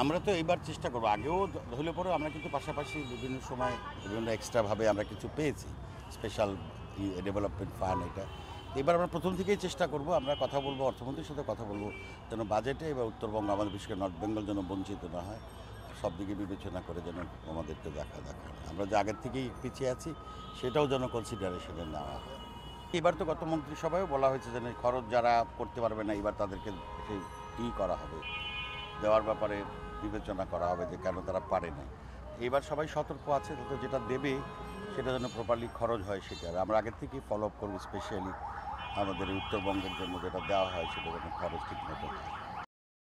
আমরা তো এইবার চেষ্টা করবো আগেও ধরলে পরেও আমরা কিন্তু পাশাপাশি বিভিন্ন সময় বিভিন্ন এক্সট্রাভাবে আমরা কিছু পেয়েছি স্পেশাল ডেভেলপমেন্ট ফান্ড এটা এবার আমরা প্রথম থেকেই চেষ্টা করব আমরা কথা বলবো অর্থমন্ত্রীর সাথে কথা বলবো যেন বাজেটে এবার উত্তরবঙ্গ আমাদের বিশেষ করে নর্থ বেঙ্গল যেন বঞ্চিত না হয় সব দিকে বিবেচনা করে যেন আমাদেরকে দেখা দেখা আমরা যে আগের থেকেই পিছিয়ে আছি সেটাও যেন কনসিডারেশনে নেওয়া হয় এবার তো গত মন্ত্রিসভায়ও বলা হয়েছে যে খরচ যারা করতে পারবে না এবার তাদেরকে সেই করা হবে দেওয়ার ব্যাপারে বিবেচনা করা হবে যে কেন তারা পারে না এবার সবাই সতর্ক আছে তাদের যেটা দেবে সেটা যেন প্রপারলি খরচ হয় সেটা আমরা আগের থেকেই ফলো আপ করবো স্পেশালি আমাদের উত্তরবঙ্গের জন্য যেটা দেওয়া হয় সেটা যেন খরচ ঠিকমতো হয়